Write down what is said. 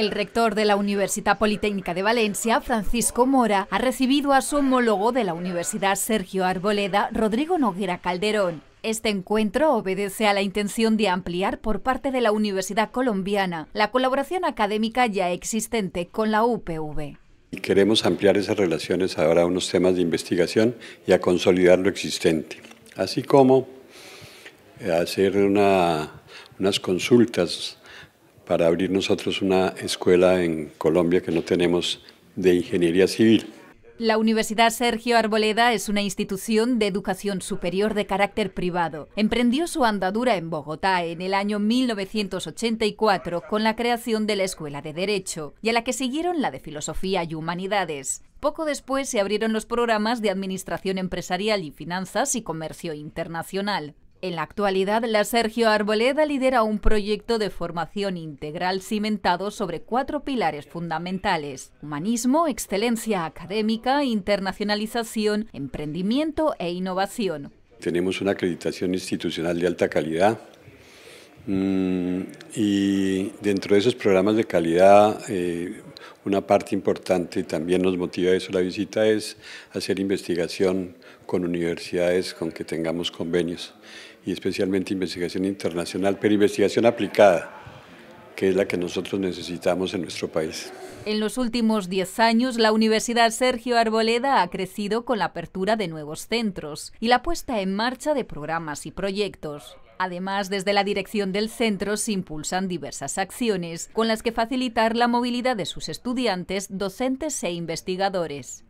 El rector de la Universidad Politécnica de Valencia, Francisco Mora, ha recibido a su homólogo de la Universidad Sergio Arboleda, Rodrigo Noguera Calderón. Este encuentro obedece a la intención de ampliar por parte de la Universidad Colombiana la colaboración académica ya existente con la UPV. Queremos ampliar esas relaciones ahora a unos temas de investigación y a consolidar lo existente, así como eh, hacer unas consultas para abrir nosotros una escuela en Colombia que no tenemos de ingeniería civil. La Universidad Sergio Arboleda es una institución de educación superior de carácter privado. Emprendió su andadura en Bogotá en el año 1984 con la creación de la Escuela de Derecho y a la que siguieron la de Filosofía y Humanidades. Poco después se abrieron los programas de Administración Empresarial y Finanzas y Comercio Internacional. En la actualidad, la Sergio Arboleda lidera un proyecto de formación integral cimentado sobre cuatro pilares fundamentales. Humanismo, excelencia académica, internacionalización, emprendimiento e innovación. Tenemos una acreditación institucional de alta calidad mm, y dentro de esos programas de calidad eh, una parte importante también nos motiva eso la visita es hacer investigación con universidades con que tengamos convenios y especialmente investigación internacional, pero investigación aplicada, que es la que nosotros necesitamos en nuestro país. En los últimos 10 años, la Universidad Sergio Arboleda ha crecido con la apertura de nuevos centros y la puesta en marcha de programas y proyectos. Además, desde la dirección del centro se impulsan diversas acciones con las que facilitar la movilidad de sus estudiantes, docentes e investigadores.